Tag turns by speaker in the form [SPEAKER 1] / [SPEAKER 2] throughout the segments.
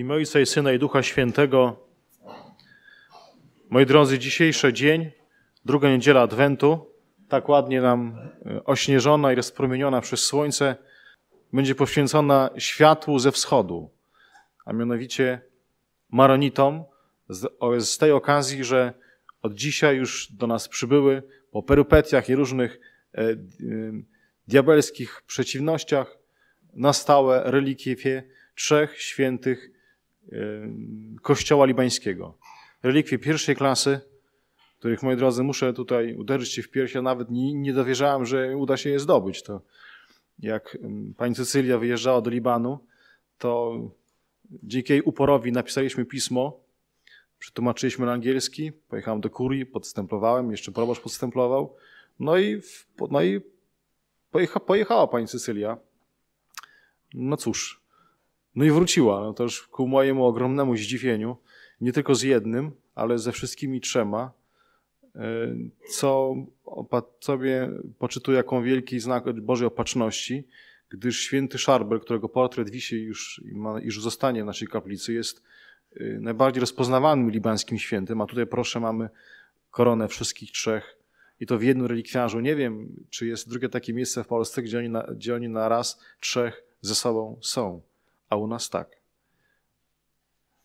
[SPEAKER 1] imię Ojca i Syna i Ducha Świętego. Moi drodzy, dzisiejszy dzień, druga niedziela Adwentu, tak ładnie nam e, ośnieżona i rozpromieniona przez słońce, będzie poświęcona światłu ze wschodu, a mianowicie Maronitom, z, tej okazji, że od dzisiaj już do nas przybyły po perupetiach i różnych e, e, diabelskich przeciwnościach na stałe relikwie trzech świętych kościoła libańskiego. Relikwie pierwszej klasy, których, moi drodzy, muszę tutaj uderzyć się w piersi, a nawet nie, nie dowierzałem, że uda się je zdobyć. To jak pani Cecylia wyjeżdżała do Libanu, to dzięki jej uporowi napisaliśmy pismo, przetłumaczyliśmy na angielski, pojechałem do Kurii, podstępowałem, jeszcze proboszcz podstępował, no i, no i pojecha, pojechała pani Cecylia. No cóż, no i wróciła. No to już ku mojemu ogromnemu zdziwieniu, nie tylko z jednym, ale ze wszystkimi trzema, e, co sobie poczytuję jako wielki znak Bożej opatrzności, gdyż święty Szarbel, którego portret wisi już i ma, już zostanie w naszej kaplicy, jest e, najbardziej rozpoznawanym libańskim świętym, a tutaj proszę mamy koronę wszystkich trzech i to w jednym relikwiarzu. Nie wiem, czy jest drugie takie miejsce w Polsce, gdzie oni na, gdzie oni na raz trzech ze sobą są a u nas tak.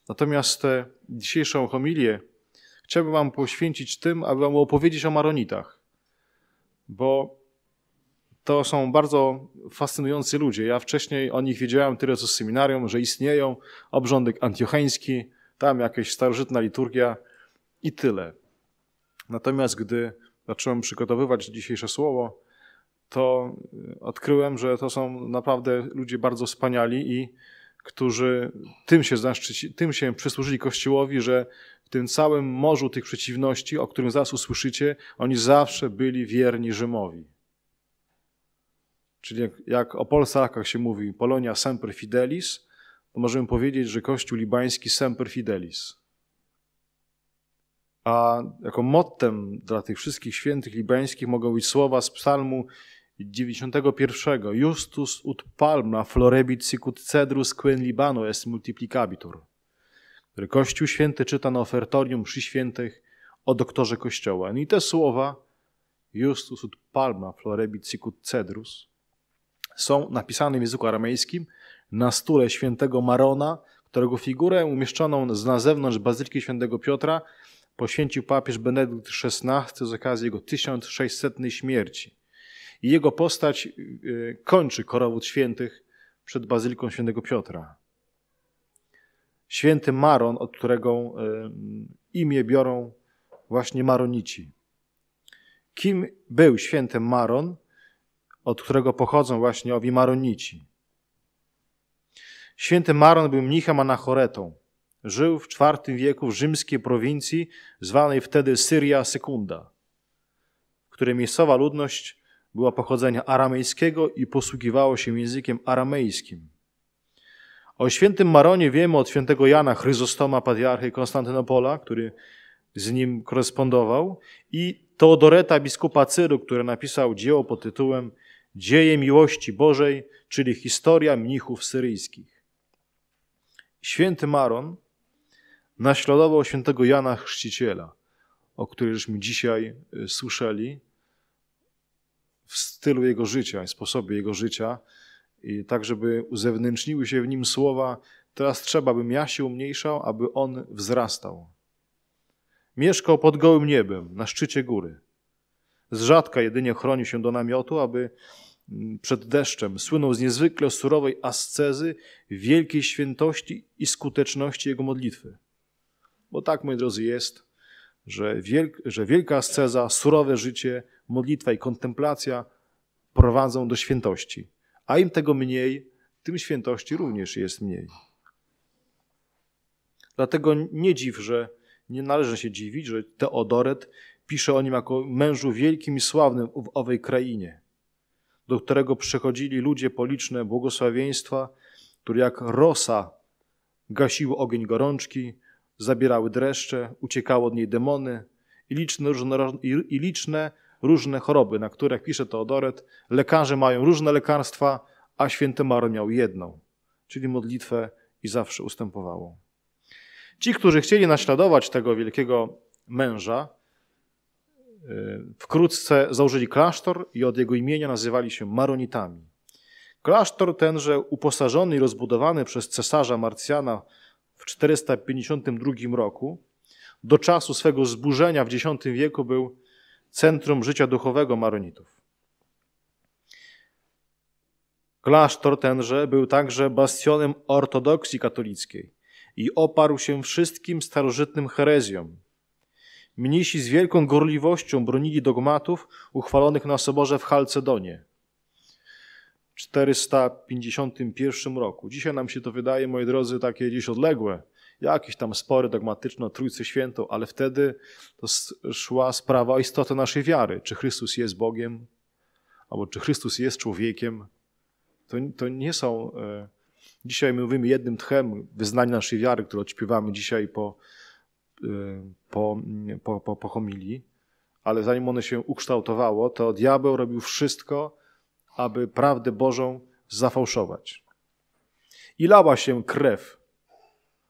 [SPEAKER 1] Natomiast dzisiejszą homilię chciałbym Wam poświęcić tym, aby Wam opowiedzieć o Maronitach, bo to są bardzo fascynujący ludzie. Ja wcześniej o nich wiedziałem tyle co z seminarium, że istnieją, obrządek antiocheński, tam jakaś starożytna liturgia i tyle. Natomiast gdy zacząłem przygotowywać dzisiejsze słowo, to odkryłem, że to są naprawdę ludzie bardzo wspaniali i którzy tym się, tym się przysłużyli Kościołowi, że w tym całym morzu tych przeciwności, o którym zaraz usłyszycie, oni zawsze byli wierni Rzymowi. Czyli jak, jak o Polsakach się mówi, Polonia semper fidelis, to możemy powiedzieć, że Kościół libański semper fidelis. A jako mottem dla tych wszystkich świętych libańskich mogą być słowa z psalmu 91. Justus ut palma florebit sicut cedrus quen libano est multiplicabitur, który Kościół Święty czyta na ofertorium przy świętych o doktorze Kościoła. No I te słowa Justus ut palma florebit sicut cedrus są napisane w języku aramejskim na stule świętego Marona, którego figurę umieszczoną na zewnątrz Bazyliki Świętego Piotra poświęcił papież Benedykt XVI z okazji jego 1600 śmierci i jego postać y, kończy korowód świętych przed Bazyliką Świętego Piotra. Święty Maron, od którego y, imię biorą właśnie Maronici. Kim był święty Maron, od którego pochodzą właśnie owi Maronici? Święty Maron był mnichem anachoretą. Żył w IV wieku w rzymskiej prowincji zwanej wtedy Syria Sekunda, w której miejscowa ludność była pochodzenia aramejskiego i posługiwało się językiem aramejskim. O świętym Maronie wiemy od świętego Jana Chryzostoma, patriarchy Konstantynopola, który z nim korespondował, i Teodoreta, biskupa Cyru, który napisał dzieło pod tytułem Dzieje miłości Bożej, czyli historia mnichów syryjskich. Święty Maron naśladował świętego Jana Chrzciciela, o którym mi dzisiaj e, słyszeli, w stylu jego życia i sposobie jego życia, i tak, żeby uzewnętrzniły się w nim słowa: Teraz trzeba, bym ja się umniejszał, aby on wzrastał. Mieszkał pod gołym niebem, na szczycie góry. Z rzadka jedynie chronił się do namiotu, aby mm, przed deszczem słynął z niezwykle surowej ascezy, wielkiej świętości i skuteczności jego modlitwy. Bo tak, moi drodzy, jest że, że wielka asceza, surowe życie, modlitwa i kontemplacja prowadzą do świętości. A im tego mniej, tym świętości również jest mniej. Dlatego nie dziw, że nie należy się dziwić, że Teodoret pisze o nim jako mężu wielkim i sławnym w owej krainie, do którego przychodzili ludzie policzne błogosławieństwa, który jak rosa gasił ogień gorączki, zabierały dreszcze, uciekały od niej demony i liczne, różne, i liczne różne choroby, na które, jak pisze Teodoret, lekarze mają różne lekarstwa, a święty Maron miał jedną, czyli modlitwę i zawsze ustępowało. Ci, którzy chcieli naśladować tego wielkiego męża, e, wkrótce założyli klasztor i od jego imienia nazywali się Maronitami. Klasztor tenże uposażony i rozbudowany przez cesarza Marcjana w 452 roku, do czasu swego zburzenia w X wieku był centrum życia duchowego Maronitów. Klasztor tenże był także bastionem ortodoksji katolickiej i oparł się wszystkim starożytnym herezjom. Mnisi z wielką gorliwością bronili dogmatów uchwalonych na soborze w Chalcedonie – 451 roku. Dzisiaj nam się to wydaje, moi drodzy, takie gdzieś odległe, jakieś tam spory dogmatyczne o Trójcy Świętą, ale wtedy to szła sprawa o istotę naszej wiary. Czy Chrystus jest Bogiem, albo czy Chrystus jest człowiekiem. To, to nie są. E, dzisiaj my mówimy jednym tchem wyznanie naszej wiary, które odśpiewamy dzisiaj po, e, po, po, po, po homilii, ale zanim one się ukształtowało, to diabeł robił wszystko, aby prawdę Bożą zafałszować. I lała się krew,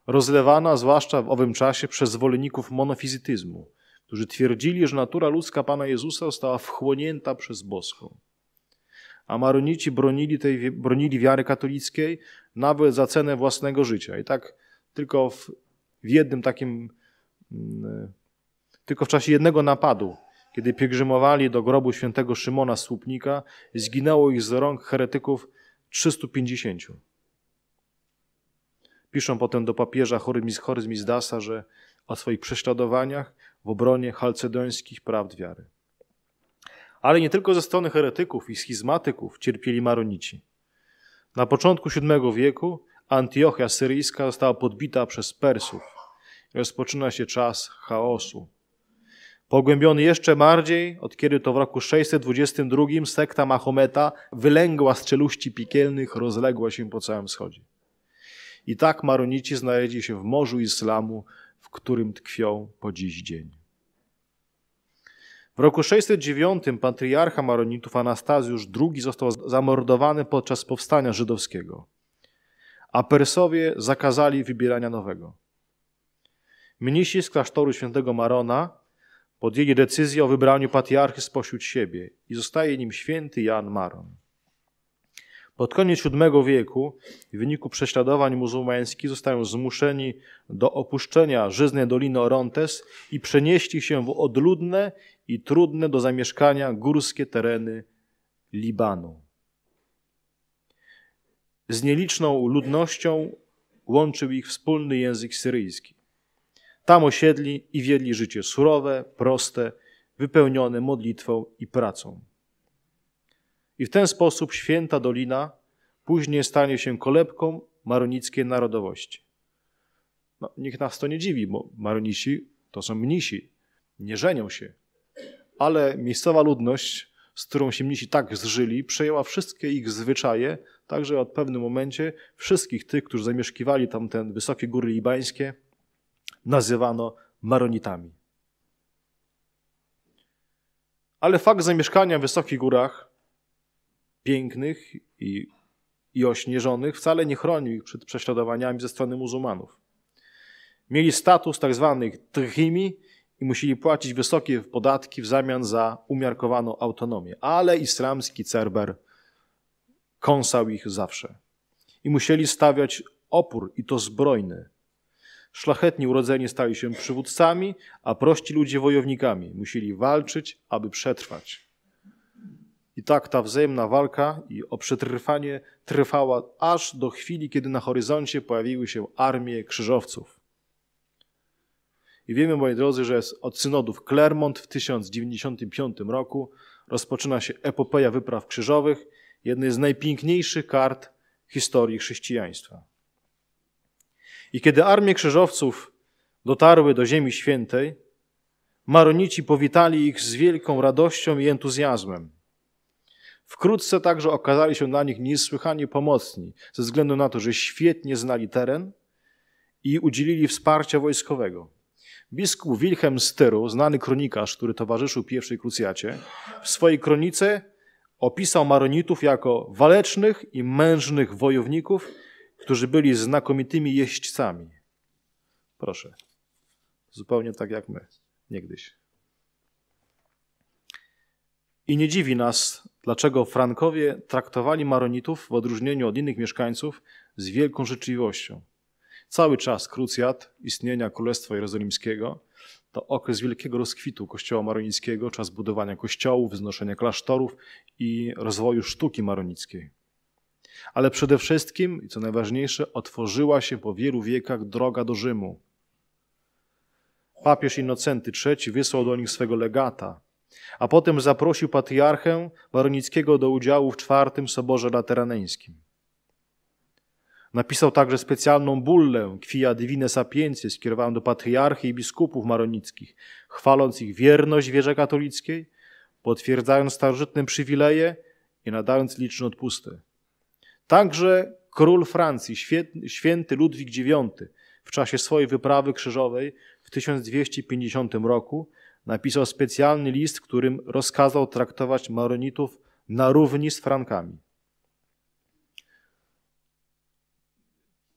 [SPEAKER 1] rozlewana zwłaszcza w owym czasie przez zwolenników monofizytyzmu, którzy twierdzili, że natura ludzka Pana Jezusa została wchłonięta przez boską. A maronici bronili, tej, bronili wiary katolickiej nawet za cenę własnego życia. I tak tylko w, w jednym takim, mm, tylko w czasie jednego napadu kiedy pielgrzymowali do grobu świętego Szymona Słupnika, zginęło ich z rąk heretyków 350. Piszą potem do papieża Dasa, że o swoich prześladowaniach w obronie chalcedońskich prawd wiary. Ale nie tylko ze strony heretyków i schizmatyków cierpieli maronici. Na początku VII wieku Antiochia syryjska została podbita przez Persów. Rozpoczyna się czas chaosu, Pogłębiony jeszcze bardziej, od kiedy to w roku 622 sekta Mahometa wylęgła z czeluści piekielnych, rozległa się po całym wschodzie. I tak maronici znaleźli się w morzu islamu, w którym tkwią po dziś dzień. W roku 609 patriarcha Maronitów Anastazjusz II został zamordowany podczas powstania żydowskiego, a Persowie zakazali wybierania nowego. Mnisi z klasztoru św. Marona podjęli decyzję o wybraniu patriarchy spośród siebie i zostaje nim święty Jan Maron. Pod koniec VII wieku w wyniku prześladowań muzułmańskich zostają zmuszeni do opuszczenia żyznej doliny Orontes i przenieśli się w odludne i trudne do zamieszkania górskie tereny Libanu. Z nieliczną ludnością łączył ich wspólny język syryjski. Tam osiedli i wiedli życie surowe, proste, wypełnione modlitwą i pracą. I w ten sposób święta dolina później stanie się kolebką maronickiej narodowości. No, nikt nas to nie dziwi, bo maronici to są mnisi, nie żenią się. Ale miejscowa ludność, z którą się mnisi tak zżyli, przejęła wszystkie ich zwyczaje, także od pewnym momencie wszystkich tych, którzy zamieszkiwali tamten wysokie góry libańskie – nazywano Maronitami. Ale fakt zamieszkania w wysokich górach, pięknych i, i ośnieżonych, wcale nie chronił ich przed prześladowaniami ze strony muzułmanów. Mieli status tzw. Tak trchimi i musieli płacić wysokie podatki w zamian za umiarkowaną autonomię. Ale islamski Cerber kąsał ich zawsze. I musieli stawiać opór, i to zbrojny, Szlachetni urodzeni stali się przywódcami, a prości ludzie wojownikami. Musieli walczyć, aby przetrwać. I tak ta wzajemna walka i o przetrwanie trwała aż do chwili, kiedy na horyzoncie pojawiły się armie krzyżowców. I wiemy, moi drodzy, że od synodów Clermont w 1095 roku rozpoczyna się epopeja wypraw krzyżowych, jednej z najpiękniejszych kart historii chrześcijaństwa. I kiedy armie krzyżowców dotarły do Ziemi Świętej, Maronici powitali ich z wielką radością i entuzjazmem. Wkrótce także okazali się dla nich niesłychanie pomocni, ze względu na to, że świetnie znali teren i udzielili wsparcia wojskowego. Biskup Wilhelm z znany kronikarz, który towarzyszył pierwszej krucjacie, w swojej kronice opisał Maronitów jako walecznych i mężnych wojowników, którzy byli znakomitymi jeźdźcami. Proszę, zupełnie tak jak my niegdyś. I nie dziwi nas, dlaczego Frankowie traktowali Maronitów w odróżnieniu od innych mieszkańców z wielką życzliwością. Cały czas krucjat istnienia Królestwa Jerozolimskiego to okres wielkiego rozkwitu Kościoła Maronickiego, czas budowania kościołów, wznoszenia klasztorów i rozwoju sztuki maronickiej. Ale przede wszystkim, i co najważniejsze, otworzyła się po wielu wiekach droga do Rzymu. Papież Innocenty III wysłał do nich swego legata, a potem zaprosił patriarchę maronickiego do udziału w czwartym Soborze Lateraneńskim. Napisał także specjalną bullę Quia Divine Sapientie skierowaną do patriarchy i biskupów maronickich, chwaląc ich wierność wierze katolickiej, potwierdzając starożytne przywileje i nadając liczne odpusty. Także król Francji, święty Ludwik IX, w czasie swojej wyprawy krzyżowej w 1250 roku napisał specjalny list, którym rozkazał traktować maronitów na równi z Frankami.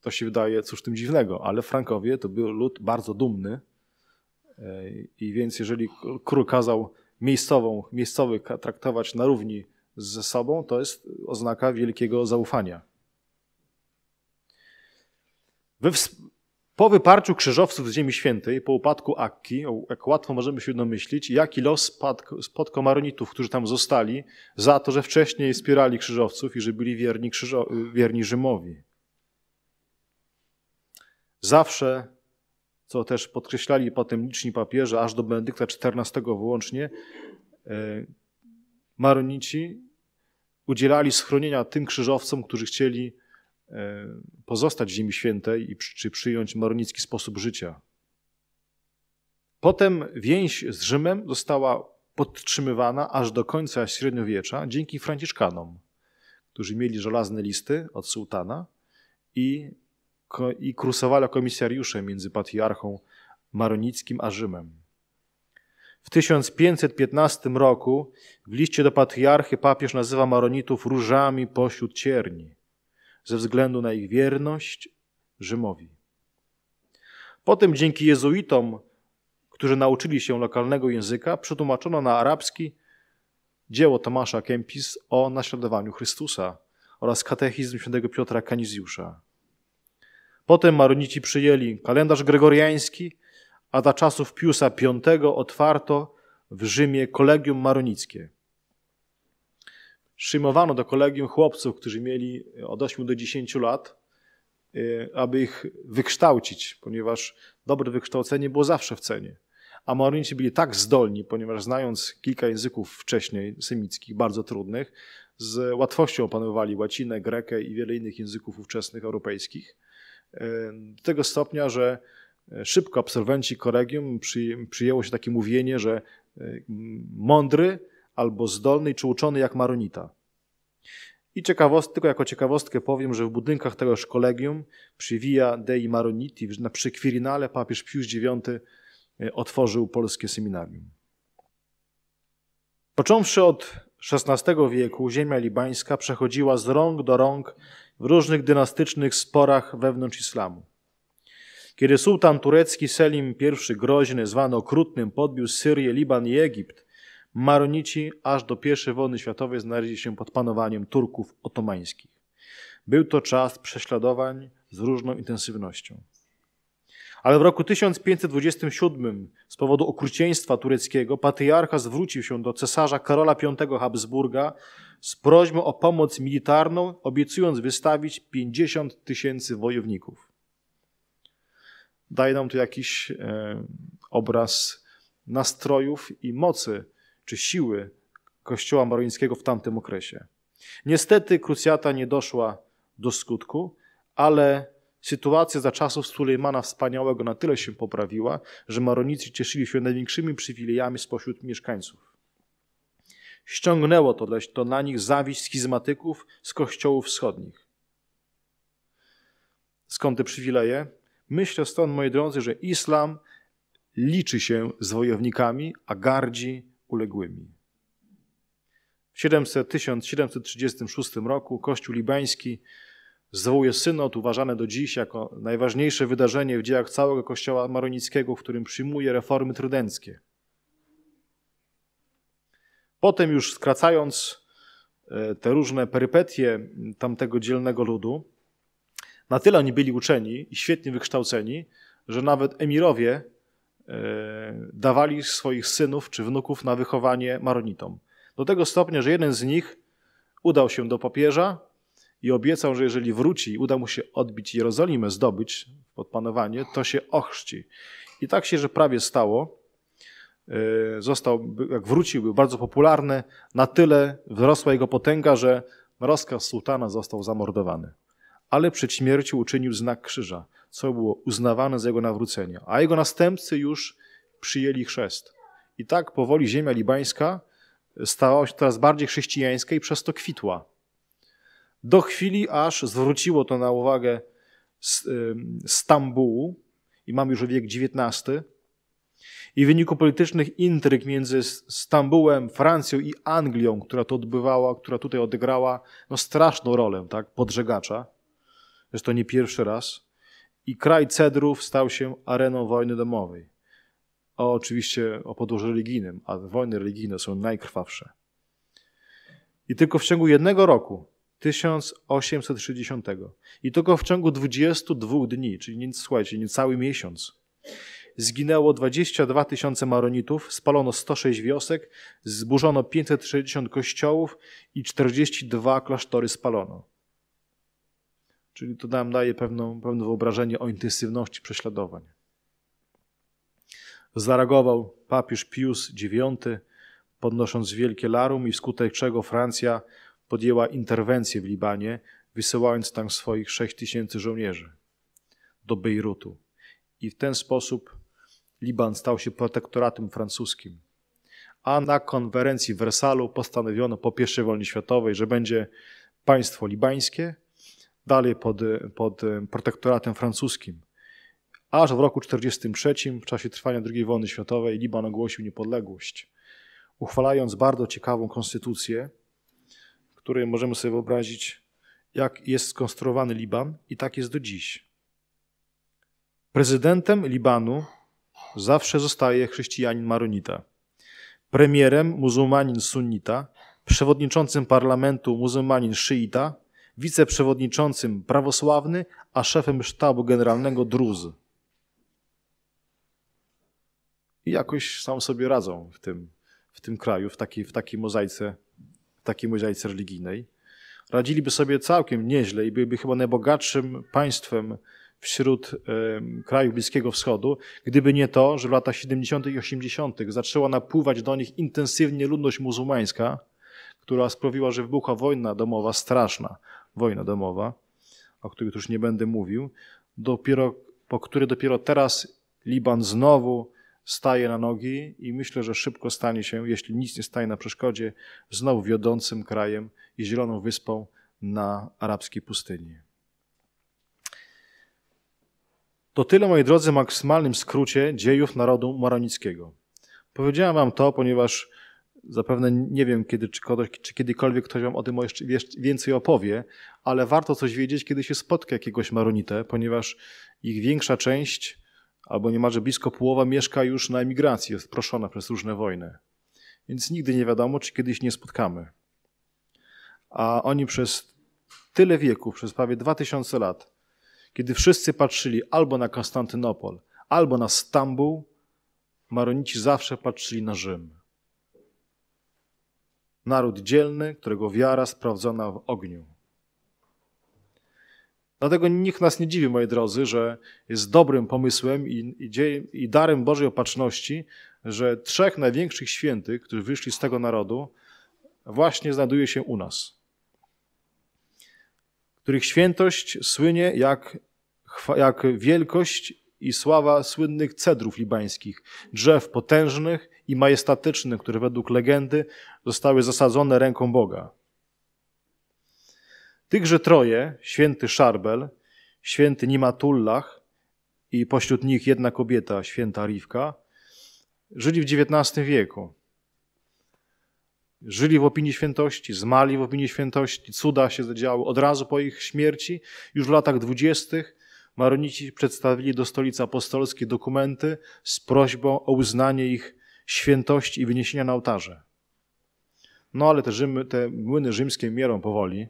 [SPEAKER 1] To się wydaje cóż tym dziwnego, ale Frankowie to był lud bardzo dumny. E, I więc jeżeli król kazał miejscową, miejscowych traktować na równi ze sobą, to jest oznaka wielkiego zaufania. Po wyparciu krzyżowców z Ziemi Świętej, po upadku Akki, jak łatwo możemy się domyślić, jaki los spadł, spod którzy tam zostali, za to, że wcześniej wspierali krzyżowców i że byli wierni, krzyżo, wierni Rzymowi. Zawsze, co też podkreślali potem liczni papieże, aż do Benedykta XIV wyłącznie, e, maronici udzielali schronienia tym krzyżowcom, którzy chcieli e, pozostać w Ziemi Świętej i czy przyjąć maronicki sposób życia. Potem więź z Rzymem została podtrzymywana aż do końca średniowiecza dzięki Franciszkanom, którzy mieli żelazne listy od sułtana i, i krusowała komisariusze między patriarchą maronickim a Rzymem. W 1515 roku w liście do patriarchy papież nazywa Maronitów różami pośród cierni ze względu na ich wierność Rzymowi. Potem dzięki jezuitom, którzy nauczyli się lokalnego języka, przetłumaczono na arabski dzieło Tomasza Kempis o naśladowaniu Chrystusa oraz katechizm św. Piotra Kanizjusza. Potem maronici przyjęli kalendarz gregoriański, a za czasów Piusa V otwarto w Rzymie kolegium maronickie. Szymowano do kolegium chłopców, którzy mieli od 8 do 10 lat, y, aby ich wykształcić, ponieważ dobre wykształcenie było zawsze w cenie. A maronici byli tak zdolni, ponieważ znając kilka języków wcześniej semickich, bardzo trudnych, z łatwością opanowali łacinę, grekę i wiele innych języków ówczesnych europejskich. Y, do tego stopnia, że E, szybko absolwenci kolegium przy, przyjęło się takie mówienie, że e, mądry albo zdolny czy uczony jak maronita. I ciekawost, tylko jako ciekawostkę powiem, że w budynkach tegoż kolegium przy Via Dei Maroniti, przy Quirinale, papież Pius IX e, otworzył polskie seminarium. Począwszy od XVI wieku, ziemia libańska przechodziła z rąk do rąk w różnych dynastycznych sporach wewnątrz islamu. Kiedy sułtan turecki Selim I Groźny, zwany okrutnym, podbił Syrię, Liban i Egipt, Maronici aż do I wojny światowej znaleźli się pod panowaniem Turków otomańskich. Był to czas prześladowań z różną intensywnością. Ale w roku 1527 z powodu okrucieństwa tureckiego patriarcha zwrócił się do cesarza Karola V Habsburga z prośbą o pomoc militarną, obiecując wystawić 50 tysięcy wojowników. Daje nam tu jakiś e, obraz nastrojów i mocy czy siły Kościoła marońskiego w tamtym okresie. Niestety krucjata nie doszła do skutku, ale sytuacja za czasów Sulejmana Wspaniałego na tyle się poprawiła, że Maronicy cieszyli się największymi przywilejami spośród mieszkańców. Ściągnęło to, to na nich zawiść schizmatyków z kościołów wschodnich. Skąd te przywileje? Myślę stąd, moi drodzy, że islam liczy się z wojownikami, a gardzi uległymi. W 700, 1736 roku Kościół libański zwołuje synod, uważane do dziś jako najważniejsze wydarzenie w dziejach całego Kościoła maronickiego, w którym przyjmuje reformy trydenckie. Potem już skracając e, te różne perypetie tamtego dzielnego ludu, na tyle oni byli uczeni i świetnie wykształceni, że nawet emirowie e, dawali swoich synów czy wnuków na wychowanie maronitom. Do tego stopnia, że jeden z nich udał się do papieża i obiecał, że jeżeli wróci i uda mu się odbić Jerozolimę, zdobyć pod panowanie, to się ochrzci. I tak się, że prawie stało. E, został, jak wrócił, był bardzo popularny. Na tyle wzrosła jego potęga, że rozkaz sułtana został zamordowany ale przed śmiercią uczynił znak krzyża, co było uznawane za jego nawrócenie, a jego następcy już przyjęli chrzest. I tak powoli ziemia libańska stawała się coraz bardziej chrześcijańska i przez to kwitła. Do chwili, aż zwróciło to na uwagę Stambułu, i mamy już wiek XIX, i w wyniku politycznych intryg między Stambułem, Francją i Anglią, która to odbywała, która tutaj odegrała no, straszną rolę tak, podżegacza, zresztą nie pierwszy raz, i kraj Cedrów stał się areną wojny domowej. o oczywiście o podłożu religijnym, a wojny religijne są najkrwawsze. I tylko w ciągu jednego roku, 1860, i tylko w ciągu 22 dni, czyli nie, słuchajcie, niecały miesiąc, zginęło 22 tysiące maronitów, spalono 106 wiosek, zburzono 560 kościołów i 42 klasztory spalono. Czyli to nam daje pewną, pewne wyobrażenie o intensywności prześladowań. Zareagował papież Pius IX, podnosząc wielkie larum i wskutek czego Francja podjęła interwencję w Libanie, wysyłając tam swoich 6 tysięcy żołnierzy do Bejrutu. I w ten sposób Liban stał się protektoratem francuskim. A na konferencji w Wersalu postanowiono po I wojnie światowej, że będzie państwo libańskie – dalej pod, pod protektoratem francuskim. Aż w roku 1943, w czasie trwania II wojny światowej, Liban ogłosił niepodległość, uchwalając bardzo ciekawą konstytucję, w której możemy sobie wyobrazić, jak jest skonstruowany Liban i tak jest do dziś. Prezydentem Libanu zawsze zostaje chrześcijanin maronita, premierem muzułmanin sunnita, przewodniczącym parlamentu muzułmanin szyita, wiceprzewodniczącym prawosławny, a szefem sztabu generalnego Druz. I jakoś sam sobie radzą w tym, w tym kraju, w takiej, w takiej mozaice, w takiej mozaice religijnej. Radziliby sobie całkiem nieźle i byliby chyba najbogatszym państwem wśród y, krajów Bliskiego Wschodu, gdyby nie to, że w latach 70. i 80. zaczęła napływać do nich intensywnie ludność muzułmańska, która sprawiła, że wybuchła wojna domowa straszna wojna domowa, o której już nie będę mówił, dopiero, po której dopiero teraz Liban znowu staje na nogi i myślę, że szybko stanie się, jeśli nic nie staje na przeszkodzie, znowu wiodącym krajem i zieloną wyspą na arabskiej pustyni. To tyle, moi drodzy, w maksymalnym skrócie dziejów narodu maronickiego. Powiedziałem wam to, ponieważ Zapewne nie wiem, kiedy, czy, czy kiedykolwiek ktoś wam o tym jeszcze więcej opowie, ale warto coś wiedzieć, kiedy się spotka jakiegoś maronitę, ponieważ ich większa część, albo niemalże blisko połowa, mieszka już na emigracji, jest proszona przez różne wojny. Więc nigdy nie wiadomo, czy kiedyś nie spotkamy. A oni przez tyle wieków, przez prawie 2000 lat, kiedy wszyscy patrzyli albo na Konstantynopol, albo na Stambuł, Maronici zawsze patrzyli na Rzym naród dzielny, którego wiara sprawdzona w ogniu. Dlatego nikt nas nie dziwi, moi drodzy, że jest dobrym pomysłem i, i, dzieje, i darem Bożej opatrzności, że trzech największych świętych, którzy wyszli z tego narodu, właśnie znajduje się u nas. Których świętość słynie jak, jak wielkość i sława słynnych cedrów libańskich, drzew potężnych i majestatyczny, które według legendy zostały zasadzone ręką Boga. Tychże troje, święty Szarbel, święty Nimatullah i pośród nich jedna kobieta, święta Rivka, żyli w XIX wieku. Żyli w opinii świętości, zmali w opinii świętości, cuda się zadziały. Od razu po ich śmierci, już w latach dwudziestych, Maronici przedstawili do stolicy apostolskiej dokumenty z prośbą o uznanie ich świętości i wyniesienia na ołtarze. No ale te, Rzymy, te młyny rzymskie mierą powoli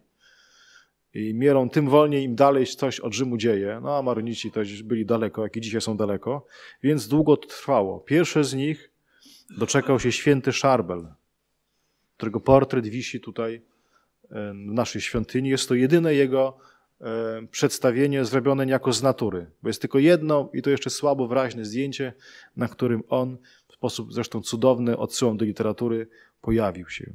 [SPEAKER 1] i mierą tym wolniej, im dalej coś od Rzymu dzieje. No a Maronici to byli daleko, jak i dzisiaj są daleko, więc długo to trwało. Pierwszy z nich doczekał się święty Szarbel, którego portret wisi tutaj e, w naszej świątyni. Jest to jedyne jego e, przedstawienie zrobione niejako z natury, bo jest tylko jedno i to jeszcze słabo wyraźne zdjęcie, na którym on sposób zresztą cudowny, odsyłam do literatury, pojawił się.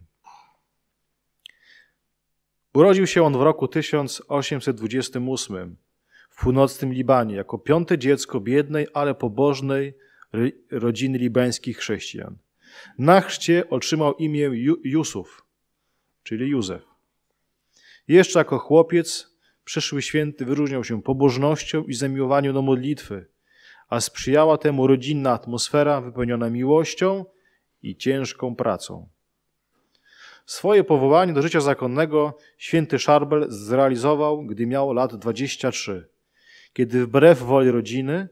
[SPEAKER 1] Urodził się on w roku 1828 w północnym Libanie jako piąte dziecko biednej, ale pobożnej rodziny libańskich chrześcijan. Na chrzcie otrzymał imię Jusuf, czyli Józef. Jeszcze jako chłopiec przyszły święty wyróżniał się pobożnością i zamiłowaniem do modlitwy, a sprzyjała temu rodzinna atmosfera wypełniona miłością i ciężką pracą. Swoje powołanie do życia zakonnego święty Szarbel zrealizował, gdy miał lat 23, kiedy wbrew woli rodziny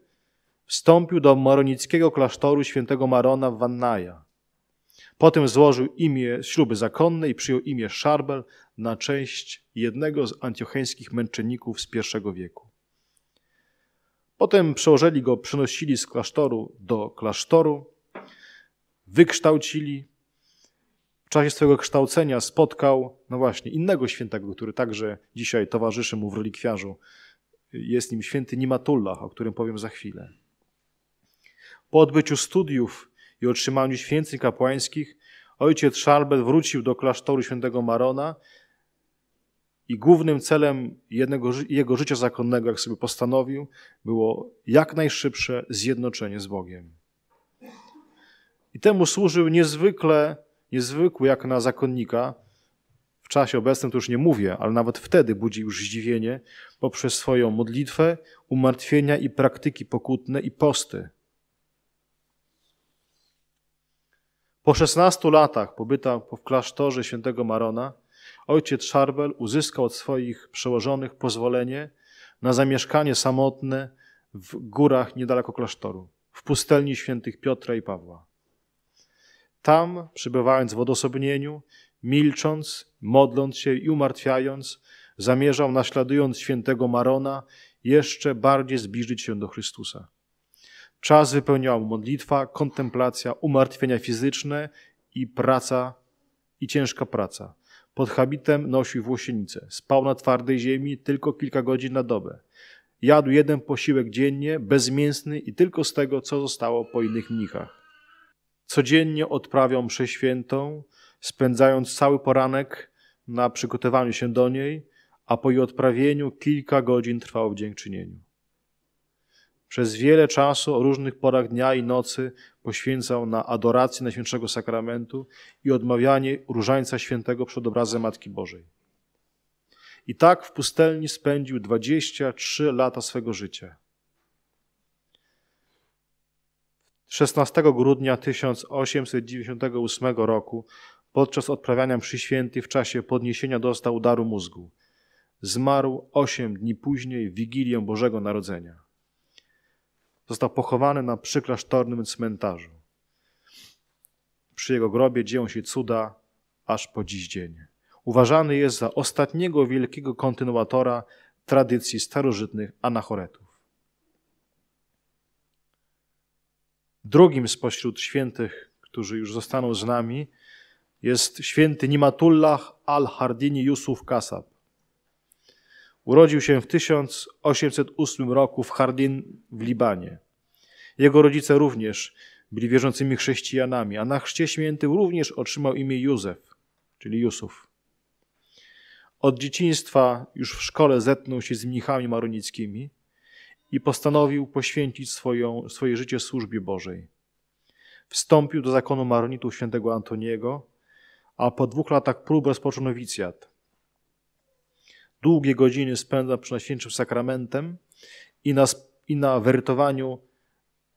[SPEAKER 1] wstąpił do maronickiego klasztoru świętego Marona w Wannaja. Potem złożył imię śluby zakonne i przyjął imię Szarbel na cześć jednego z antiocheńskich męczenników z I wieku. Potem przełożyli go, przenosili z klasztoru do klasztoru, wykształcili. W czasie swojego kształcenia spotkał, no właśnie, innego świętego, który także dzisiaj towarzyszy mu w relikwiarzu. Jest nim święty Nimatullah, o którym powiem za chwilę. Po odbyciu studiów i otrzymaniu święceń kapłańskich, ojciec Szalbet wrócił do klasztoru świętego Marona i głównym celem jednego, jego życia zakonnego, jak sobie postanowił, było jak najszybsze zjednoczenie z Bogiem. I temu służył niezwykle, niezwykły jak na zakonnika, w czasie obecnym to już nie mówię, ale nawet wtedy budzi już zdziwienie poprzez swoją modlitwę, umartwienia i praktyki pokutne i posty. Po 16 latach pobyta w klasztorze świętego Marona ojciec Szarbel uzyskał od swoich przełożonych pozwolenie na zamieszkanie samotne w górach niedaleko klasztoru, w pustelni świętych Piotra i Pawła. Tam, przybywając w odosobnieniu, milcząc, modląc się i umartwiając, zamierzał, naśladując świętego Marona, jeszcze bardziej zbliżyć się do Chrystusa. Czas wypełniała modlitwa, kontemplacja, umartwienia fizyczne i praca i ciężka praca. Pod habitem nosił włosienicę. Spał na twardej ziemi tylko kilka godzin na dobę. Jadł jeden posiłek dziennie, bezmięsny i tylko z tego, co zostało po innych mnichach. Codziennie odprawiał mszę świętą, spędzając cały poranek na przygotowaniu się do niej, a po jej odprawieniu kilka godzin trwał w dziękczynieniu. Przez wiele czasu o różnych porach dnia i nocy poświęcał na adorację Najświętszego Sakramentu i odmawianie Różańca Świętego przed obrazem Matki Bożej. I tak w pustelni spędził 23 lata swego życia. 16 grudnia 1898 roku podczas odprawiania mszy świętej w czasie podniesienia dostał udaru mózgu. Zmarł 8 dni później w Wigilię Bożego Narodzenia. Został pochowany na przyklasztornym cmentarzu. Przy jego grobie dzieją się cuda aż po dziś dzień. Uważany jest za ostatniego wielkiego kontynuatora tradycji starożytnych anachoretów. Drugim spośród świętych, którzy już zostaną z nami, jest święty Nimatullah al-Hardini Yusuf Kasab. Urodził się w 1808 roku w Hardin w Libanie. Jego rodzice również byli wierzącymi chrześcijanami, a na chrzcie świętym również otrzymał imię Józef, czyli Jusuf. Od dzieciństwa już w szkole zetnął się z mnichami maronickimi i postanowił poświęcić swoją, swoje życie służbie Bożej. Wstąpił do zakonu maronitów świętego Antoniego, a po dwóch latach prób rozpoczął nowicjat długie godziny spędza przy Najświętszym Sakramentem i na, i na werytowaniu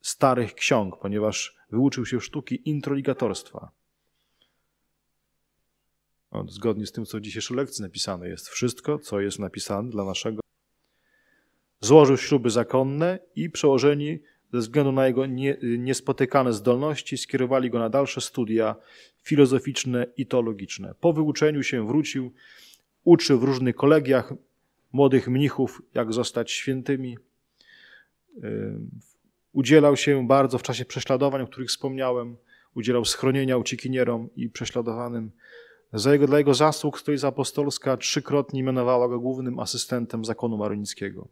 [SPEAKER 1] starych ksiąg, ponieważ wyuczył się sztuki introligatorstwa. No, zgodnie z tym, co w dzisiejszej lekcji napisane jest, wszystko, co jest napisane dla naszego. Złożył śluby zakonne i przełożeni ze względu na jego nie, niespotykane zdolności skierowali go na dalsze studia filozoficzne i teologiczne. Po wyuczeniu się wrócił uczy w różnych kolegiach młodych mnichów, jak zostać świętymi. Udzielał się bardzo w czasie prześladowań, o których wspomniałem. Udzielał schronienia uciekinierom i prześladowanym. Za jego, dla jego zasług Stolica Apostolska trzykrotnie mianowała go głównym asystentem zakonu maronickiego.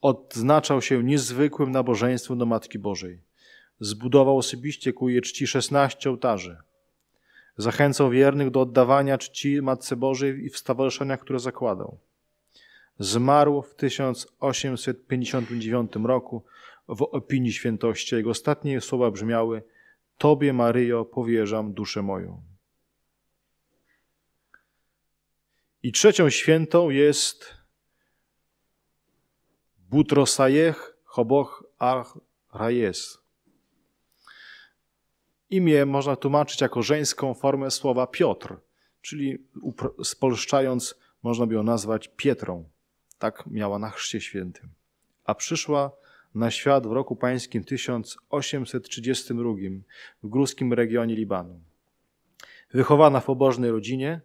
[SPEAKER 1] Odznaczał się niezwykłym nabożeństwem do Matki Bożej. Zbudował osobiście ku jej czci 16 ołtarzy – Zachęcał wiernych do oddawania czci Matce Bożej i w stowarzyszeniach, które zakładał. Zmarł w 1859 roku w opinii świętości. Jego ostatnie słowa brzmiały: Tobie, Maryjo, powierzam duszę moją. I trzecią świętą jest Butrosajech Choboch Ar Rajes. Imię można tłumaczyć jako żeńską formę słowa Piotr, czyli spolszczając można by ją nazwać Pietrą. Tak miała na chrzcie świętym. A przyszła na świat w roku pańskim 1832 w gruskim regionie Libanu. Wychowana w pobożnej rodzinie,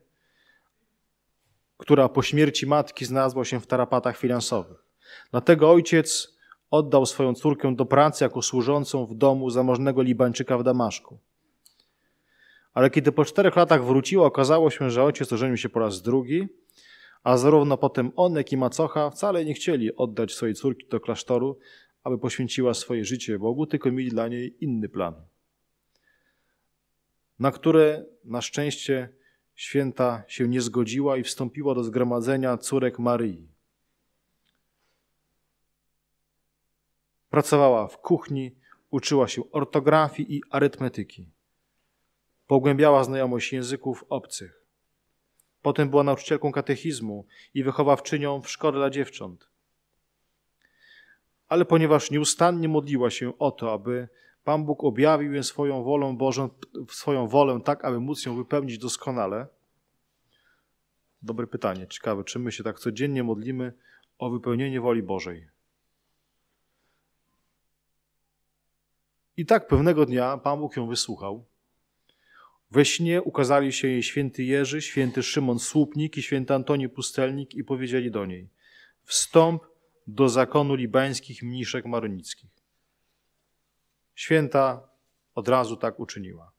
[SPEAKER 1] która po śmierci matki znalazła się w tarapatach finansowych. Dlatego ojciec oddał swoją córkę do pracy jako służącą w domu zamożnego Libańczyka w Damaszku. Ale kiedy po czterech latach wróciła, okazało się, że ojciec ożenił się po raz drugi, a zarówno potem on, jak i macocha wcale nie chcieli oddać swojej córki do klasztoru, aby poświęciła swoje życie Bogu, tylko mieli dla niej inny plan, na które na szczęście święta się nie zgodziła i wstąpiła do zgromadzenia córek Maryi. Pracowała w kuchni, uczyła się ortografii i arytmetyki. Pogłębiała znajomość języków obcych. Potem była nauczycielką katechizmu i wychowawczynią w szkole dla dziewcząt. Ale ponieważ nieustannie modliła się o to, aby Pan Bóg objawił jej swoją wolę Bożą, swoją wolę tak, aby móc ją wypełnić doskonale. Dobre pytanie, ciekawe, czy my się tak codziennie modlimy o wypełnienie woli Bożej. I tak pewnego dnia Pan Bóg ją wysłuchał. We śnie ukazali się jej święty Jerzy, święty Szymon Słupnik i święty Antoni Pustelnik i powiedzieli do niej: Wstąp do zakonu libańskich mniszek maronickich. Święta od razu tak uczyniła.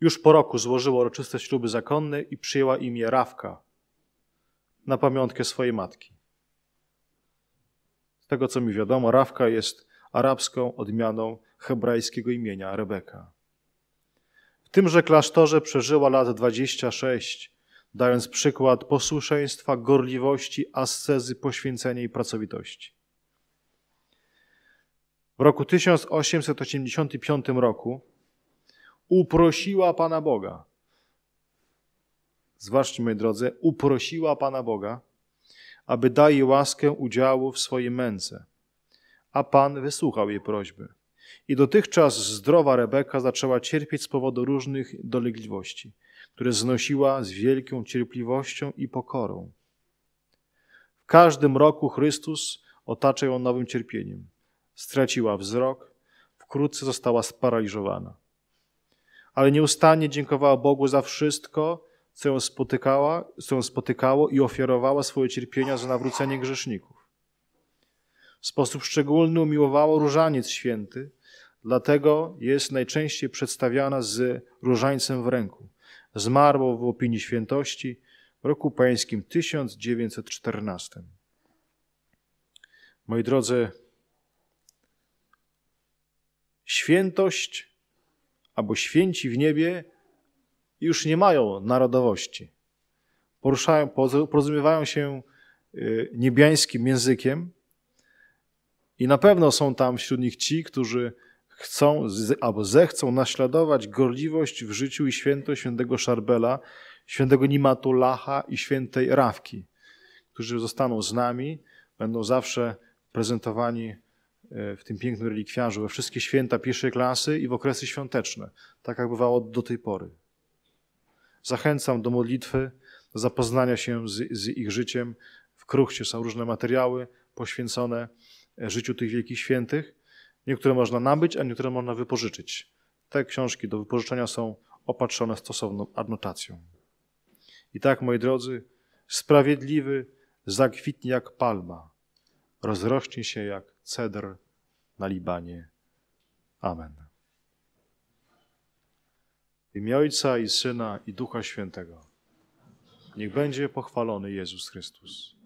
[SPEAKER 1] Już po roku złożyła uroczyste śluby zakonne i przyjęła imię Rawka na pamiątkę swojej matki tego co mi wiadomo, Rafka jest arabską odmianą hebrajskiego imienia Rebeka. W tymże klasztorze przeżyła lat 26, dając przykład posłuszeństwa, gorliwości, ascezy, poświęcenia i pracowitości. W roku 1885 roku uprosiła Pana Boga. Zwłaszcza, moi drodzy, uprosiła Pana Boga, aby daje łaskę udziału w swojej męce. A Pan wysłuchał jej prośby. I dotychczas zdrowa Rebeka zaczęła cierpieć z powodu różnych dolegliwości, które znosiła z wielką cierpliwością i pokorą. W każdym roku Chrystus otacza ją nowym cierpieniem. Straciła wzrok, wkrótce została sparaliżowana. Ale nieustannie dziękowała Bogu za wszystko, co ją, spotykała, co ją spotykało i ofiarowała swoje cierpienia za nawrócenie grzeszników. W sposób szczególny umiłowało różaniec święty, dlatego jest najczęściej przedstawiana z różańcem w ręku. Zmarło w opinii świętości w roku pańskim 1914. Moi drodzy, świętość albo święci w niebie już nie mają narodowości. Poruszają, porozumiewają się y, niebiańskim językiem i na pewno są tam wśród nich ci, którzy chcą albo zechcą naśladować gorliwość w życiu i świętość świętego Szarbela, świętego Nimatu Lacha i świętej Rawki, którzy zostaną z nami, będą zawsze prezentowani y, w tym pięknym relikwiarzu we wszystkie święta pierwszej klasy i w okresy świąteczne, tak jak bywało do tej pory. Zachęcam do modlitwy, do zapoznania się z, z ich życiem. W kruchcie są różne materiały poświęcone e, życiu tych wielkich świętych. Niektóre można nabyć, a niektóre można wypożyczyć. Te książki do wypożyczenia są opatrzone stosowną adnotacją. I tak, moi drodzy, sprawiedliwy zakwitnie jak palma, rozrośnie się jak cedr na Libanie. Amen. W imię Ojca i Syna i Ducha Świętego. Niech będzie pochwalony Jezus Chrystus.